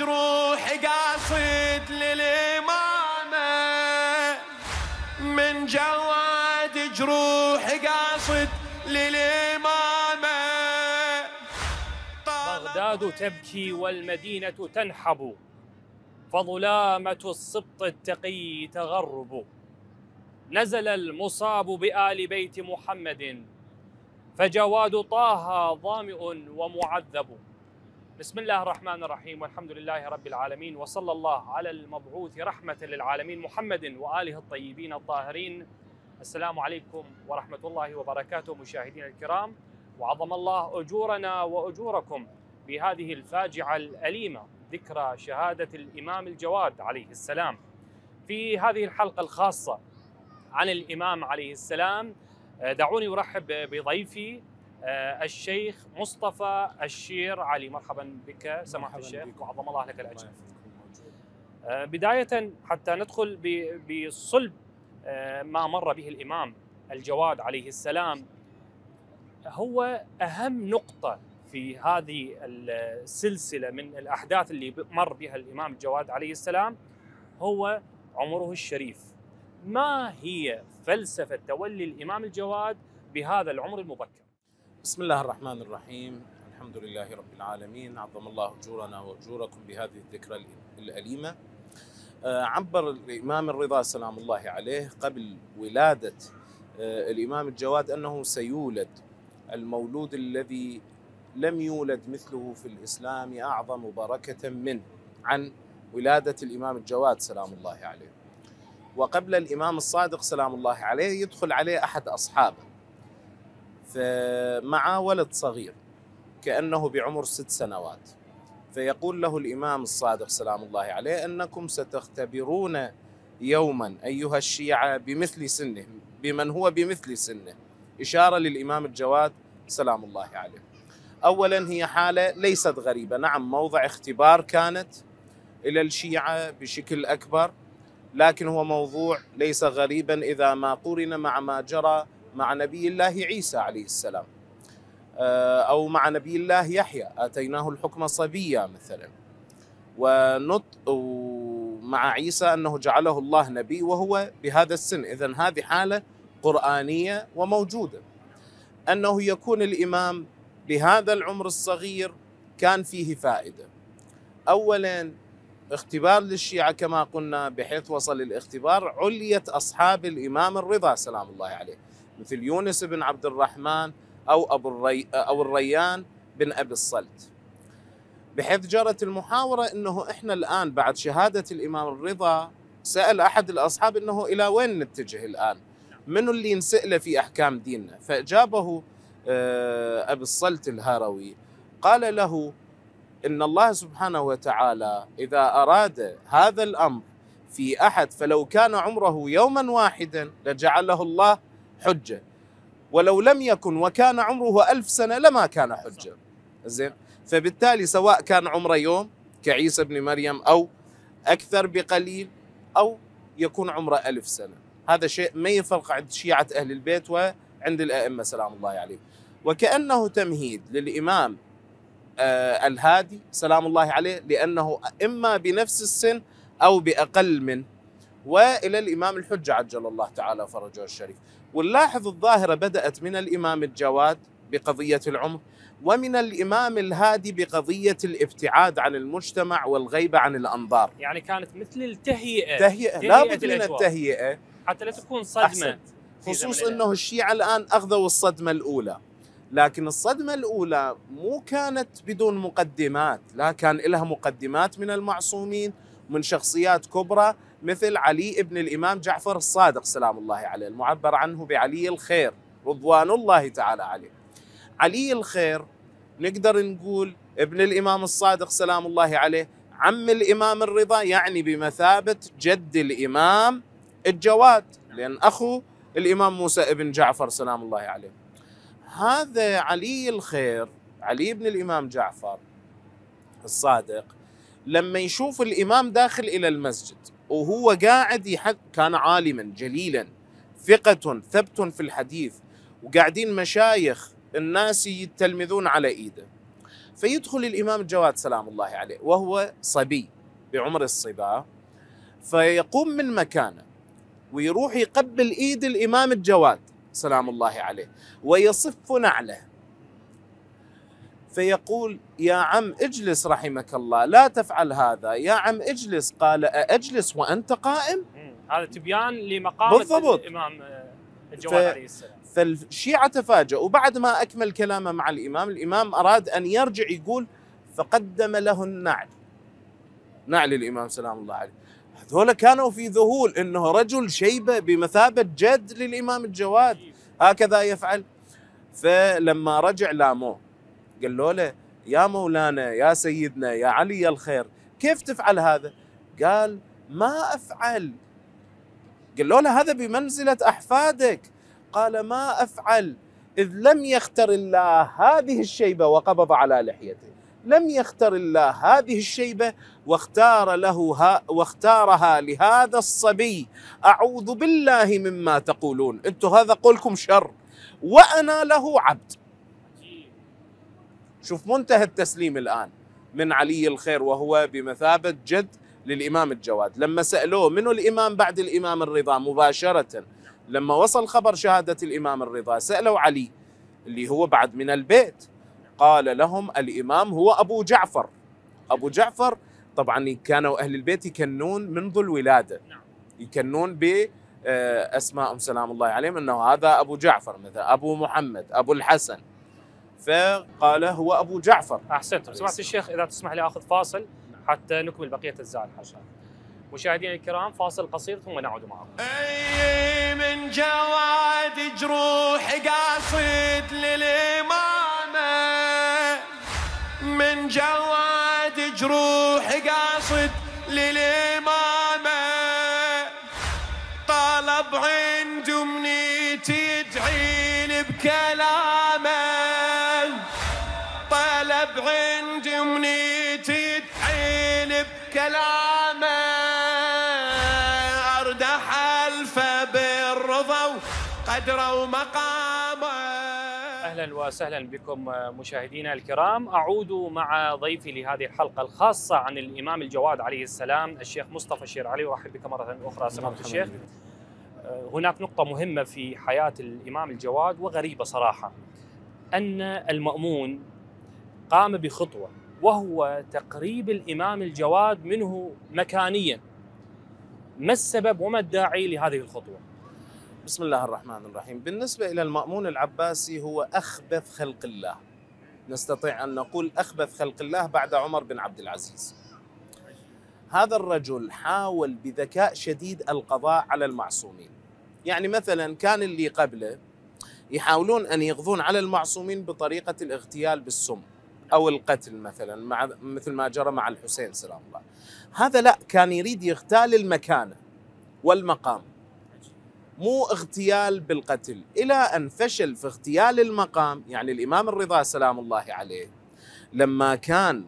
جروح قاصد للإمامة من جواد جروح قاصد للإمامة بغداد تبكي والمدينة تنحب فظلامة السبط التقي تغرب نزل المصاب بآل بيت محمد فجواد طه ظامئ ومعذب بسم الله الرحمن الرحيم والحمد لله رب العالمين وصلى الله على المبعوث رحمة للعالمين محمد وآله الطيبين الطاهرين السلام عليكم ورحمة الله وبركاته مشاهدينا الكرام وعظم الله أجورنا وأجوركم بهذه الفاجعة الأليمة ذكرى شهادة الإمام الجواد عليه السلام في هذه الحلقة الخاصة عن الإمام عليه السلام دعوني أرحب بضيفي آه، الشيخ مصطفى الشير علي مرحبا بك سماحه الشيخ وعظم الله لك الاجر آه، بدايه حتى ندخل بصلب آه، ما مر به الامام الجواد عليه السلام هو اهم نقطه في هذه السلسله من الاحداث اللي مر بها الامام الجواد عليه السلام هو عمره الشريف ما هي فلسفه تولي الامام الجواد بهذا العمر المبكر بسم الله الرحمن الرحيم الحمد لله رب العالمين عظم الله أجورنا وأجوركم بهذه الذكرى الأليمة آه، عبر الإمام الرضا سلام الله عليه قبل ولادة آه، الإمام الجواد أنه سيولد المولود الذي لم يولد مثله في الإسلام أعظم بركة منه عن ولادة الإمام الجواد سلام الله عليه وقبل الإمام الصادق سلام الله عليه يدخل عليه أحد أصحابه فمع آه، ولد صغير كأنه بعمر ست سنوات فيقول له الإمام الصادق سلام الله عليه أنكم ستختبرون يوما أيها الشيعة بمثل سنه بمن هو بمثل سنه إشارة للإمام الجواد سلام الله عليه أولا هي حالة ليست غريبة نعم موضع اختبار كانت إلى الشيعة بشكل أكبر لكن هو موضوع ليس غريبا إذا ما قورن مع ما جرى مع نبي الله عيسى عليه السلام آه، أو مع نبي الله يحيى آتيناه الحكم صبيا مثلا ونطق مع عيسى أنه جعله الله نبي وهو بهذا السن إذا هذه حالة قرآنية وموجودة أنه يكون الإمام بهذا العمر الصغير كان فيه فائدة أولا اختبار للشيعة كما قلنا بحيث وصل الاختبار علية أصحاب الإمام الرضا سلام الله عليه مثل يونس بن عبد الرحمن أو, أبو الري أو الريان بن أبي الصلت بحيث جرت المحاورة أنه إحنا الآن بعد شهادة الإمام الرضا سأل أحد الأصحاب أنه إلى وين نتجه الآن منو اللي نسأله في أحكام ديننا فأجابه آه، أبي الصلت الهروي قال له إن الله سبحانه وتعالى إذا أراد هذا الأمر في أحد فلو كان عمره يوما واحدا لجعله الله حجة ولو لم يكن وكان عمره ألف سنة لما كان حجة زين فبالتالي سواء كان عمره يوم كعيسى بن مريم أو أكثر بقليل أو يكون عمره ألف سنة هذا شيء ما يفرق عند شيعة أهل البيت وعند الأئمة سلام الله عليهم وكأنه تمهيد للإمام آه، الهادي سلام الله عليه لأنه إما بنفس السن أو بأقل منه وإلى الإمام الحجة عجل الله تعالى فرجه الشريف ونلاحظ الظاهرة بدأت من الإمام الجواد بقضية العمر ومن الإمام الهادي بقضية الابتعاد عن المجتمع والغيبة عن الأنظار يعني كانت مثل التهيئة تهيئة, تهيئة لابد من التهيئة حتى لا تكون صدمة أحسن. خصوص أنه الشيعة الآن أخذوا الصدمة الأولى لكن الصدمة الأولى مو كانت بدون مقدمات لا كان لها مقدمات من المعصومين من شخصيات كبرى مثل علي ابن الإمام جعفر الصادق سلام الله عليه المعبر عنه بعلي الخير رضوان الله تعالى عليه علي الخير نقدر نقول ابن الإمام الصادق سلام الله عليه عم الإمام الرضا يعني بمثابة جد الإمام الجواد لأن أخو الإمام موسى ابن جعفر سلام الله عليه هذا علي الخير علي بن الإمام جعفر الصادق لما يشوف الإمام داخل إلى المسجد وهو قاعد يحد كان عالما جليلا ثقة ثبت في الحديث وقاعدين مشايخ الناس يتلمذون على ايده فيدخل الامام الجواد سلام الله عليه وهو صبي بعمر الصبا فيقوم من مكانه ويروح يقبل ايد الامام الجواد سلام الله عليه ويصف نعله فيقول يا عم اجلس رحمك الله لا تفعل هذا يا عم اجلس قال أجلس وأنت قائم هذا تبيان لمقامة بالضبط. الإمام آه، الجواد ف... عليه السلام فالشيعة تفاجأ بعد ما أكمل كلامه مع الإمام الإمام أراد أن يرجع يقول فقدم له النعل نعل الإمام سلام الله عليه هذول كانوا في ذهول انه رجل شيبه بمثابه جد للامام الجواد هكذا يفعل فلما رجع لاموه قالوا له يا مولانا يا سيدنا يا علي الخير كيف تفعل هذا قال ما أفعل قالوا له هذا بمنزلة أحفادك قال ما أفعل إذ لم يختر الله هذه الشيبة وقبض على لحيته لم يختر الله هذه الشيبة واختار له ها واختارها لهذا الصبي أعوذ بالله مما تقولون أنتم هذا قولكم شر وأنا له عبد شوف منتهى التسليم الآن من علي الخير وهو بمثابة جد للإمام الجواد لما سألوه منو الإمام بعد الإمام الرضا مباشرة لما وصل خبر شهادة الإمام الرضا سألوا علي اللي هو بعد من البيت قال لهم الإمام هو أبو جعفر أبو جعفر طبعا كانوا أهل البيت يكنون منذ الولادة يكنون ب آه، أسمائهم سلام الله عليهم أنه هذا أبو جعفر مثلا أبو محمد أبو الحسن فقال هو ابو جعفر احسنتم سمعت الشيخ اذا تسمح لي اخذ فاصل نعم. حتى نكمل بقيه الزائر الحلقه مشاهدينا الكرام فاصل قصير ثم نعود معكم اي من جواد جروح قاصد للامامه من جواد جروح قاصد للامامه طلب عنده مني تدعين بكلام أدروا مقامه اهلا وسهلا بكم آه، مشاهدينا الكرام اعود مع ضيفي لهذه الحلقه الخاصه عن الامام الجواد عليه السلام الشيخ مصطفى الشير علي ورحب بك مره اخرى سماحه الشيخ آه، هناك نقطه مهمه في حياه الامام الجواد وغريبه صراحه ان المامون قام بخطوه وهو تقريب الامام الجواد منه مكانيا ما السبب وما الداعي لهذه الخطوه بسم الله الرحمن الرحيم بالنسبة إلى المأمون العباسي هو أخبث خلق الله نستطيع أن نقول أخبث خلق الله بعد عمر بن عبد العزيز هذا الرجل حاول بذكاء شديد القضاء على المعصومين يعني مثلا كان اللي قبله يحاولون أن يقضون على المعصومين بطريقة الاغتيال بالسم أو القتل مثلا مع مثل ما جرى مع الحسين سلام الله هذا لا كان يريد يغتال المكانة والمقام مو اغتيال بالقتل إلى أن فشل في اغتيال المقام يعني الإمام الرضا سلام الله عليه لما كان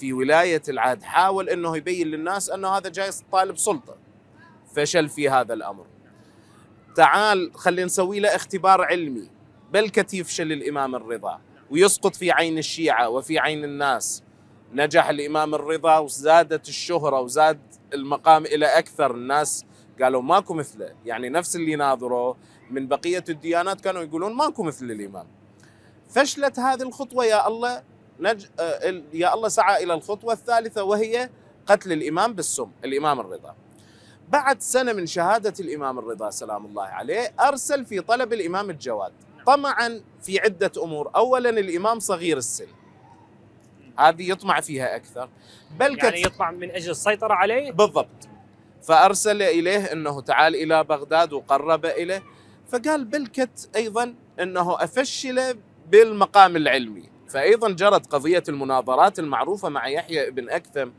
في ولاية العهد حاول أنه يبين للناس أنه هذا جاي طالب سلطة فشل في هذا الأمر تعال خلينا نسوي له اختبار علمي بلكت يفشل الإمام الرضا ويسقط في عين الشيعة وفي عين الناس نجح الإمام الرضا وزادت الشهرة وزاد المقام إلى أكثر الناس قالوا ماكو مثله يعني نفس اللي ناظره من بقية الديانات كانوا يقولون ماكو مثل الإمام فشلت هذه الخطوة يا الله نج... آه، يا الله سعى إلى الخطوة الثالثة وهي قتل الإمام بالسم الإمام الرضا بعد سنة من شهادة الإمام الرضا سلام الله عليه أرسل في طلب الإمام الجواد طمعا في عدة أمور أولا الإمام صغير السن هذه يطمع فيها أكثر بل يعني يطمع من أجل السيطرة عليه بالضبط فأرسل إليه أنه تعال إلى بغداد وقرب إليه فقال بلكت أيضا أنه أفشل بالمقام العلمي فأيضا جرت قضية المناظرات المعروفة مع يحيى بن أكثم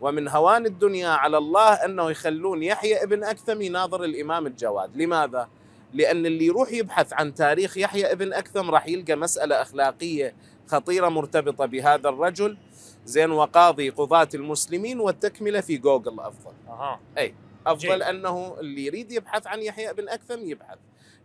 ومن هوان الدنيا على الله أنه يخلون يحيى بن أكثم يناظر الإمام الجواد لماذا؟ لأن اللي يروح يبحث عن تاريخ يحيى بن أكثم راح يلقى مسألة أخلاقية خطيرة مرتبطة بهذا الرجل زين وقاضي قضاة المسلمين والتكملة في جوجل أفضل أها. أي أفضل جي. أنه اللي يريد يبحث عن يحيى بن أكثم يبحث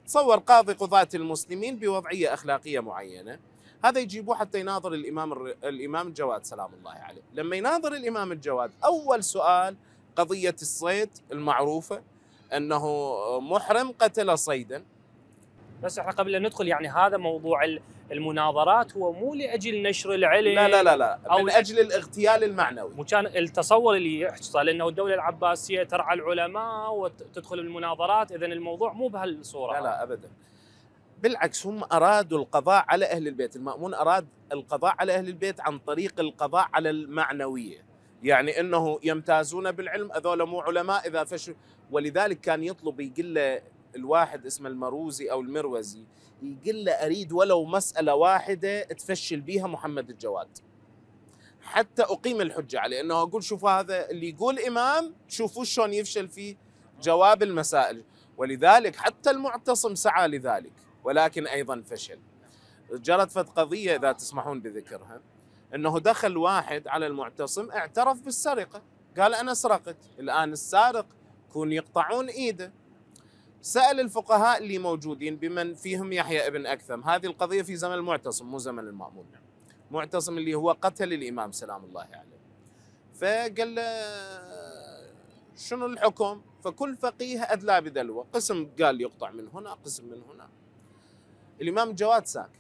تصور قاضي قضاة المسلمين بوضعية أخلاقية معينة هذا يجيبوه حتى يناظر الإمام الر... الإمام الجواد سلام الله عليه لما يناظر الإمام الجواد أول سؤال قضية الصيد المعروفة أنه محرم قتل صيدا بس احنا قبل ان ندخل يعني هذا موضوع المناظرات هو مو لاجل نشر العلم لا لا لا لا من اجل الاغتيال المعنوي وكان التصور اللي يحصل انه الدوله العباسيه ترعى العلماء وتدخل المناظرات اذا الموضوع مو بهالصوره لا لا ابدا بالعكس هم ارادوا القضاء على اهل البيت، المامون اراد القضاء على اهل البيت عن طريق القضاء على المعنويه، يعني انه يمتازون بالعلم هذول مو علماء اذا فشل ولذلك كان يطلب يقول له الواحد اسمه المروزي او المروزي يقول له اريد ولو مساله واحده تفشل بها محمد الجواد حتى اقيم الحجه عليه انه اقول شوفوا هذا اللي يقول امام شوفوا شلون يفشل في جواب المسائل ولذلك حتى المعتصم سعى لذلك ولكن ايضا فشل جرت فت قضيه اذا تسمحون بذكرها انه دخل واحد على المعتصم اعترف بالسرقه قال انا سرقت الان السارق يكون يقطعون ايده سأل الفقهاء اللي موجودين بمن فيهم يحيى ابن أكثم هذه القضية في زمن المعتصم مو زمن المأمون معتصم اللي هو قتل الإمام سلام الله عليه فقال له شنو الحكم فكل فقيه أدلى بدلوه قسم قال يقطع من هنا قسم من هنا الإمام جواد ساكت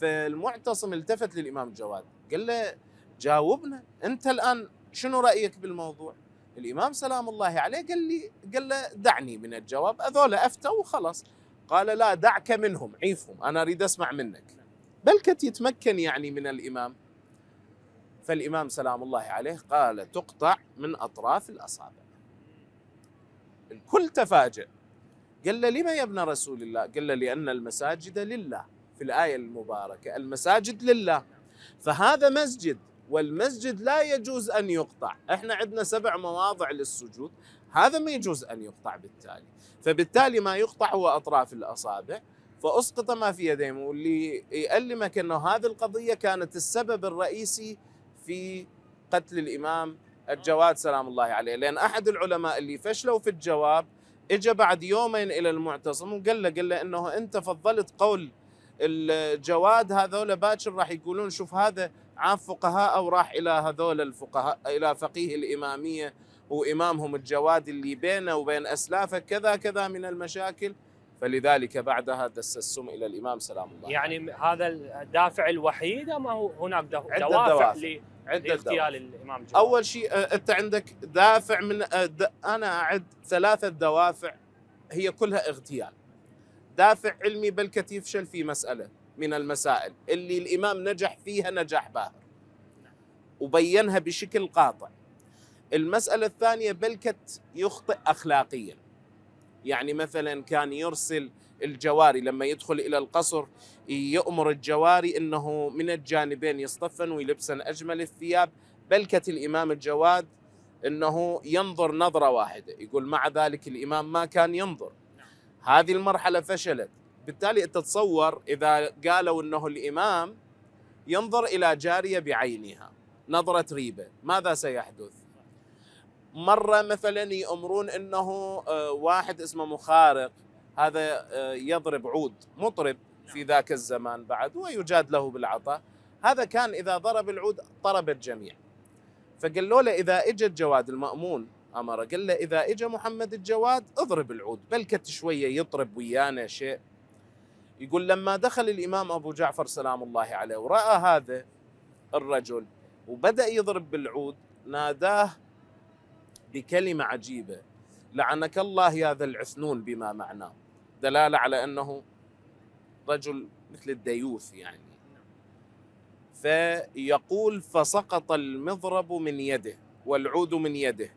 فالمعتصم التفت للإمام جواد قال له جاوبنا أنت الآن شنو رأيك بالموضوع الإمام سلام الله عليه قال لي قال له دعني من الجواب هذول أفتوا وخلص قال لا دعك منهم عيفهم أنا أريد أسمع منك كت يتمكن يعني من الإمام فالإمام سلام الله عليه قال تقطع من أطراف الأصابع الكل تفاجئ قال له لما يا ابن رسول الله قال له لأن المساجد لله في الآية المباركة المساجد لله فهذا مسجد والمسجد لا يجوز أن يقطع احنا عندنا سبع مواضع للسجود هذا ما يجوز أن يقطع بالتالي فبالتالي ما يقطع هو أطراف الأصابع فأسقط ما في يديهم واللي يألمك أنه هذه القضية كانت السبب الرئيسي في قتل الإمام الجواد سلام الله عليه لأن أحد العلماء اللي فشلوا في الجواب اجى بعد يومين إلى المعتصم وقال له قال له أنه أنت فضلت قول الجواد هذول باكر راح يقولون شوف هذا عام فقهاء او راح الى هذول الفقهاء الى فقيه الاماميه وامامهم الجواد اللي بينه وبين اسلافه كذا كذا من المشاكل فلذلك بعدها دس السم الى الامام سلام الله يعني هذا الدافع الوحيد ام هناك دوافع, دوافع. لاغتيال الامام جواد اول شيء انت عندك دافع من انا اعد ثلاثه دوافع هي كلها اغتيال دافع علمي بل كتيف شل في مساله من المسائل اللي الإمام نجح فيها نجاح باهر وبينها بشكل قاطع المسألة الثانية بلكت يخطئ أخلاقيا يعني مثلا كان يرسل الجواري لما يدخل إلى القصر يأمر الجواري أنه من الجانبين يصطفن ويلبسن أجمل الثياب بلكت الإمام الجواد أنه ينظر نظرة واحدة يقول مع ذلك الإمام ما كان ينظر نعم. هذه المرحلة فشلت بالتالي انت تصور اذا قالوا انه الامام ينظر الى جاريه بعينها نظره ريبه ماذا سيحدث مره مثلا يامرون انه آه، واحد اسمه مخارق هذا آه، يضرب عود مطرب في نعم. ذاك الزمان بعد ويجاد له بالعطاء هذا كان اذا ضرب العود طرب الجميع فقالوا له اذا اجى الجواد المامون امر قال له اذا اجى محمد الجواد اضرب العود بلكت شويه يطرب ويانا شيء يقول لما دخل الإمام أبو جعفر سلام الله عليه ورأى هذا الرجل وبدأ يضرب بالعود ناداه بكلمة عجيبة لعنك الله يا ذا العثنون بما معناه دلالة على أنه رجل مثل الديوث يعني فيقول فسقط المضرب من يده والعود من يده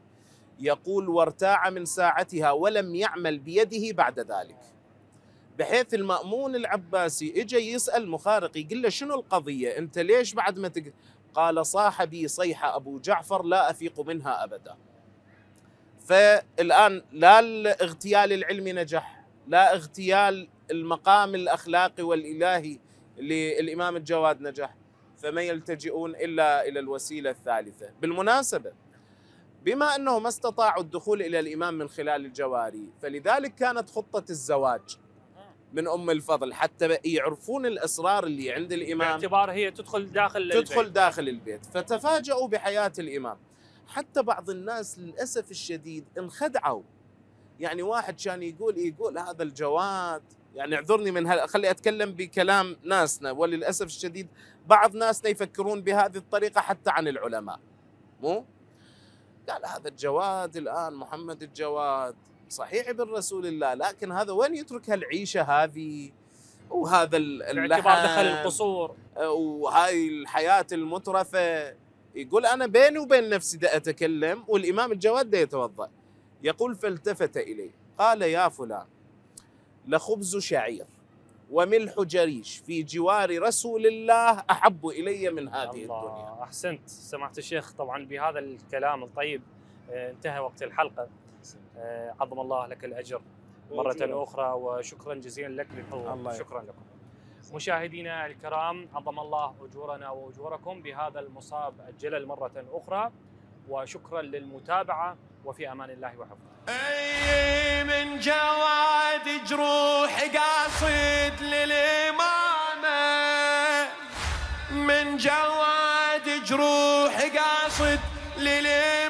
يقول وارتاع من ساعتها ولم يعمل بيده بعد ذلك بحيث المأمون العباسي اجى يسأل مخارق يقول له شنو القضية انت ليش بعد ما تق... قال صاح بي صيحة أبو جعفر لا أفيق منها أبدا فالآن لا الاغتيال العلمي نجح لا اغتيال المقام الأخلاقي والإلهي للإمام الجواد نجح فما يلتجئون إلا إلى الوسيلة الثالثة بالمناسبة بما أنه ما استطاعوا الدخول إلى الإمام من خلال الجواري فلذلك كانت خطة الزواج من ام الفضل حتى يعرفون الاسرار اللي عند الامام باعتبار هي تدخل داخل تدخل البيت. داخل البيت فتفاجؤوا بحياه الامام حتى بعض الناس للاسف الشديد انخدعوا يعني واحد كان يقول يقول هذا الجواد يعني اعذرني من هل... خلي اتكلم بكلام ناسنا وللاسف الشديد بعض ناسنا يفكرون بهذه الطريقه حتى عن العلماء مو قال هذا الجواد الان محمد الجواد صحيح ابن رسول الله لكن هذا وين يترك هالعيشه هذه وهذا الاعتبار دخل القصور وهاي الحياه المترفه يقول انا بيني وبين نفسي دا اتكلم والامام الجواد دا يتوضا يقول فالتفت الي قال يا فلان لخبز شعير وملح جريش في جوار رسول الله احب الي من هذه الله الدنيا. احسنت سمعت الشيخ طبعا بهذا الكلام الطيب آه، انتهى وقت الحلقه آه، عظم الله لك الاجر مره اخرى وشكرا جزيلا لك للحضور شكرا لكم مشاهدينا الكرام عظم الله اجورنا واجوركم بهذا المصاب الجلل مره اخرى وشكرا للمتابعه وفي امان الله وحفظه. اي من جواد جروح قاصد للامامه من جواد جروح قاصد للامامه